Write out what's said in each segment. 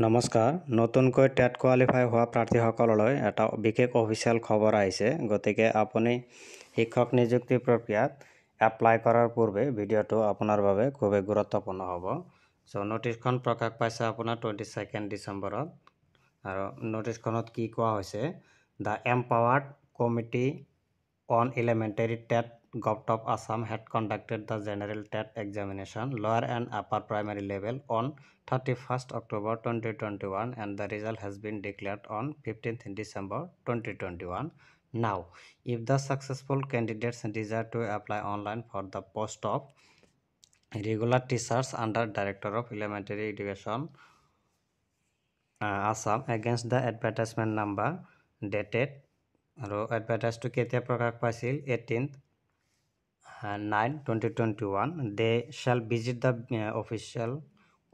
নমস্কাৰ নতুনকৈ TET qualify হোৱা প্ৰাৰ্থীসকললৈ এটা বিশেষ অফিচিয়েল খবৰ আহিছে গতিকে আপুনি শিক্ষক নিযুক্তি প্ৰক্ৰিয়াত এপ্লাই কৰাৰ পূৰ্বে ভিডিঅ'টো আপোনাৰ বাবে খুবেই গুৰুত্বপূৰ্ণ হ'ব চ' নটিছখন প্ৰকাশ পাইছে আপোনাৰ টুৱেণ্টি ছেকেণ্ড ডিচেম্বৰত আৰু নটিছখনত কি কোৱা হৈছে the empowered committee on elementary TET, Govt of Assam had conducted the general TET examination, lower and upper primary level on 31st October 2021 and the result has been declared on 15th December 2021. Now, if the successful candidates desire to apply online for the post of regular teachers under Director of Elementary Education uh, Assam against the advertisement number dated আৰু এডভাৰটাইজটো কেতিয়া প্ৰকাশ পাইছিল eighteen nine twenty twenty one they shall visit the official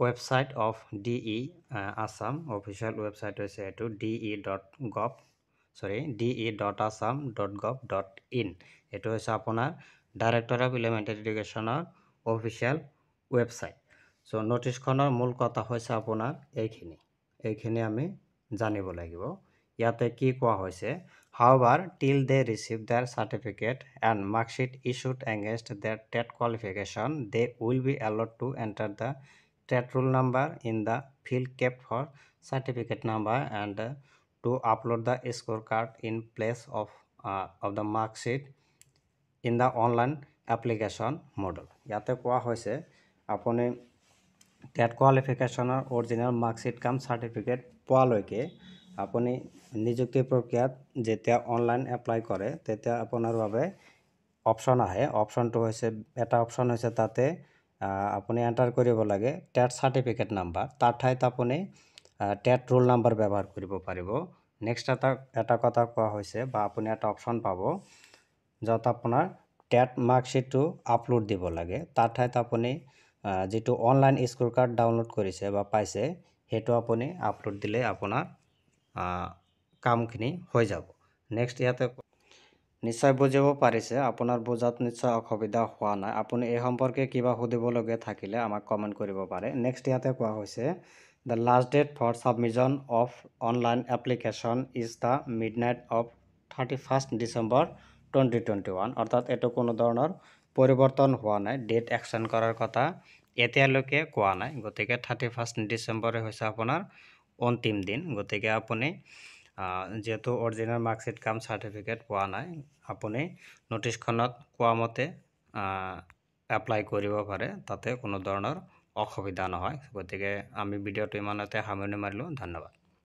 website of D E Assam official website হৈছে এইটো D E dot gov চৰি D E dot Assam dot gov dot in এইটো হৈছে আপোনাৰ ডাইৰেক্টৰ অফ এলিমেণ্টেৰী এডুকেশ্যনৰ অফিচিয়েল ৱেবছাইট চ' নটিছখনৰ মূল কথা হৈছে আপোনাৰ এইখিনি এইখিনি আমি জানিব লাগিব ইয়াতে কি কোৱা হৈছে However, till they receive their certificate and mark sheet issued against their TET qualification, they will be allowed to enter the TET rule number in the field kept for certificate number and to upload the scorecard in place of, uh, of the mark sheet in the online application model. Yate kwa hoise apone TET qualification or original mark sheet come certificate pwa loike. আপুনি নিযুক্তি প্ৰক্ৰিয়াত যেতিয়া online apply কৰে তেতিয়া আপোনাৰ বাবে option আহে অপশ্যনটো হৈছে এটা অপশ্যন হৈছে তাতে আপুনি এণ্টাৰ কৰিব লাগে টেট চাৰ্টিফিকেট নাম্বাৰ তাৰ ঠাইত আপুনি টেট ৰোল নাম্বাৰ ব্যৱহাৰ কৰিব পাৰিব নেক্সট এটা এটা কথা কোৱা হৈছে বা আপুনি এটা অপশ্যন পাব য'ত আপোনাৰ টেট মাৰ্কশ্বিটটো আপলোড দিব লাগে তাৰ ঠাইত আপুনি যিটো অনলাইন স্কোৰ কাৰ্ড ডাউনলোড কৰিছে বা পাইছে সেইটো আপুনি আপলোড দিলেই আপোনাৰ কামখিনি হৈ যাব নেক্সট ইয়াতে নিশ্চয় বুজিব পাৰিছে আপোনাৰ বুজাত নিশ্চয় অসুবিধা হোৱা নাই আপুনি এই সম্পৰ্কে কিবা সুধিবলগীয়া থাকিলে আমাক কমেণ্ট কৰিব পাৰে নেক্সট ইয়াতে কোৱা হৈছে the last date for submission of online application is the midnight of thirty first December twenty twenty one অৰ্থাৎ এইটো কোনো ধৰণৰ পৰিৱৰ্তন হোৱা নাই ডেট এক্সটেণ্ড কৰাৰ কথা এতিয়ালৈকে কোৱা নাই গতিকে থাৰ্টি ফাৰ্ষ্ট ডিচেম্বৰে হৈছে আপোনাৰ অন্তিম দিন গতিকে আপুনি যিহেতু অৰিজিনেল মাৰ্কশ্বিট কাম চাৰ্টিফিকেট পোৱা নাই আপুনি নটিছখনত কোৱা মতে এপ্লাই কৰিব পাৰে তাতে কোনো ধৰণৰ অসুবিধা নহয় গতিকে আমি ভিডিঅ'টো ইমানতে সামৰণি মাৰিলোঁ ধন্যবাদ